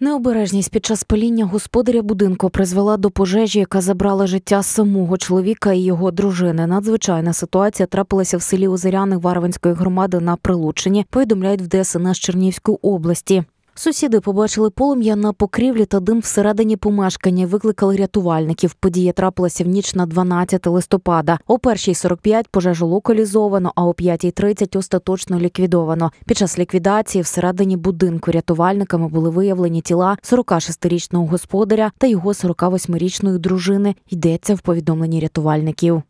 Необережність під час паління господаря будинку призвела до пожежі, яка забрала життя самого чоловіка і його дружини. Надзвичайна ситуація трапилася в селі Озеряни Варванської громади на Прилучині. Повідомляють в ДСНС Чернівської області. Сусіди побачили полум'я на покрівлі та дим всередині помешкання. Викликали рятувальників. Подія трапилася в ніч на 12 листопада. О 1.45 пожежу локалізовано, а о 5.30 остаточно ліквідовано. Під час ліквідації всередині будинку рятувальниками були виявлені тіла 46-річного господаря та його 48-річної дружини. Йдеться в повідомленні рятувальників.